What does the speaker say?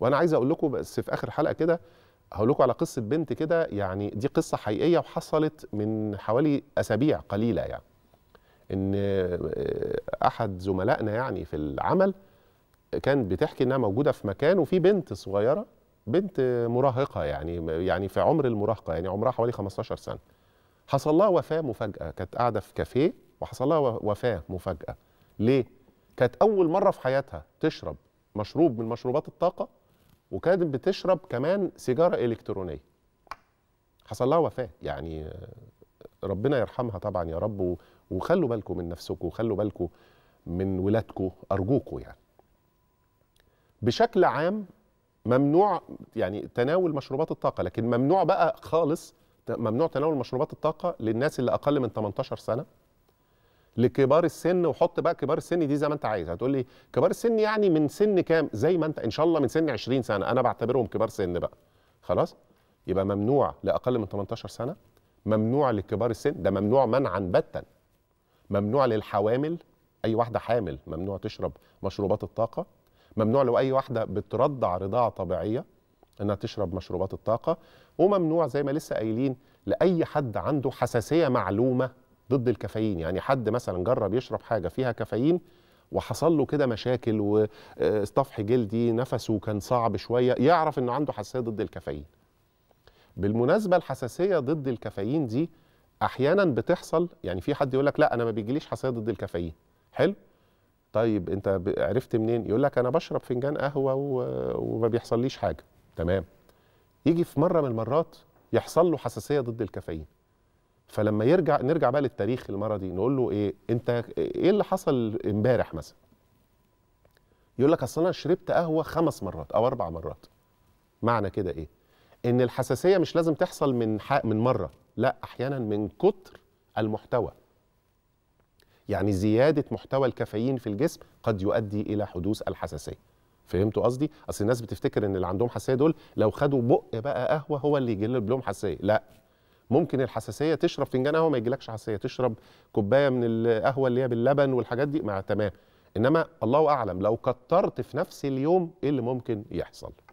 وانا عايز اقول لكم بس في اخر حلقه كده هقول لكم على قصه بنت كده يعني دي قصه حقيقيه وحصلت من حوالي اسابيع قليله يعني ان آه، احد زملائنا يعني في العمل كان بتحكي انها موجوده في مكان وفي بنت صغيره بنت مراهقه يعني يعني في عمر المراهقه يعني عمرها حوالي 15 سنه حصل لها وفاه مفاجاه كانت قاعده في كافيه وحصل لها وفاه مفاجاه ليه كانت اول مره في حياتها تشرب مشروب من مشروبات الطاقه وكانت بتشرب كمان سيجاره الكترونيه حصل لها وفاه يعني ربنا يرحمها طبعا يا رب وخلوا بالكم من نفسكم وخلوا بالكم من ولادكم ارجوكم يعني بشكل عام ممنوع يعني تناول مشروبات الطاقه لكن ممنوع بقى خالص ممنوع تناول مشروبات الطاقه للناس اللي اقل من 18 سنه لكبار السن وحط بقى كبار السن دي زي ما انت عايز هتقول لي كبار السن يعني من سن كام زي ما انت ان شاء الله من سن 20 سنه انا بعتبرهم كبار سن بقى خلاص يبقى ممنوع لاقل من 18 سنه ممنوع لكبار السن ده ممنوع منعا باتا ممنوع للحوامل اي واحده حامل ممنوع تشرب مشروبات الطاقه ممنوع لو اي واحده بترضع رضاعه طبيعيه انها تشرب مشروبات الطاقه وممنوع زي ما لسه قايلين لاي حد عنده حساسيه معلومه ضد الكافيين يعني حد مثلا جرب يشرب حاجه فيها كافيين وحصل له كده مشاكل واصطفح آه، جلدي نفسه كان صعب شويه يعرف انه عنده حساسيه ضد الكافيين بالمناسبه الحساسيه ضد الكافيين دي احيانا بتحصل يعني في حد يقول لك لا انا ما بيجيليش حساسيه ضد الكافيين حلو طيب انت عرفت منين يقول لك انا بشرب فنجان قهوه وما بيحصليش حاجه تمام يجي في مره من المرات يحصل له حساسيه ضد الكافيين فلما يرجع نرجع بقى للتاريخ المره دي نقول له ايه انت ايه اللي حصل امبارح مثلا يقول لك اصل انا شربت قهوه خمس مرات او اربع مرات معنى كده ايه ان الحساسيه مش لازم تحصل من من مره لا احيانا من كتر المحتوى يعني زياده محتوى الكافيين في الجسم قد يؤدي الى حدوث الحساسيه فهمتوا قصدي اصل الناس بتفتكر ان اللي عندهم حساسيه دول لو خدوا بق بقى قهوه هو اللي يجلب لهم حساسيه لا ممكن الحساسيه تشرب فنجان قهوه ما يجيلكش حساسيه تشرب كوبايه من القهوه اللي هي باللبن والحاجات دي مع تمام انما الله اعلم لو كترت في نفس اليوم ايه اللي ممكن يحصل